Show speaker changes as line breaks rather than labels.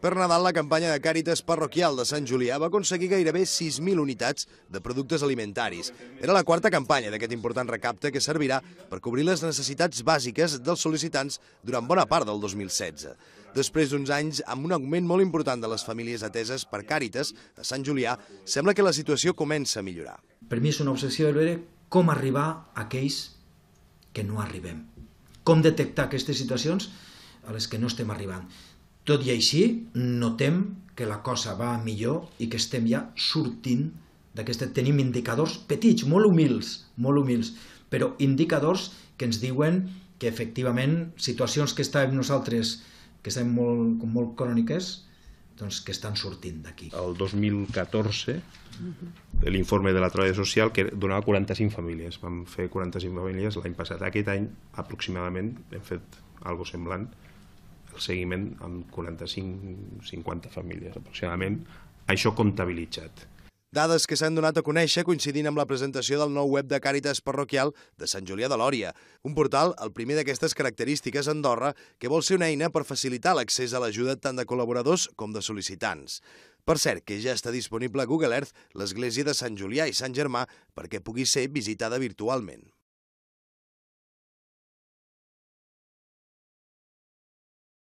Per Nadal, la campanya de Càritas Parroquial de Sant Julià va aconseguir gairebé 6.000 unitats de productes alimentaris. Era la quarta campanya d'aquest important recapte que servirà per cobrir les necessitats bàsiques dels sol·licitants durant bona part del 2016. Després d'uns anys amb un augment molt important de les famílies ateses per Càritas a Sant Julià, sembla que la situació comença a millorar.
Per mi és una obsessió de veure com arribar a aquells que no arribem. Com detectar aquestes situacions a les que no estem arribant. Tot i així, notem que la cosa va millor i que estem ja sortint d'aquesta... Tenim indicadors petits, molt humils, molt humils, però indicadors que ens diuen que efectivament situacions que estàvem nosaltres, que estem molt, molt cròniques, doncs, que estan sortint d'aquí.
El 2014, l'informe de la Treballa social que donava 45 famílies. Vam fer 45 famílies l'any passat. Aquest any, aproximadament, hem fet algo semblant el seguiment amb 45-50 famílies aproximadament, això comptabilitzat.
Dades que s'han donat a conèixer coincidint amb la presentació del nou web de Càritas Parroquial de Sant Julià de Lòria, un portal, el primer d'aquestes característiques a Andorra, que vol ser una eina per facilitar l'accés a l'ajuda tant de col·laboradors com de sol·licitants. Per cert, que ja està disponible a Google Earth l'església de Sant Julià i Sant Germà perquè pugui ser visitada virtualment.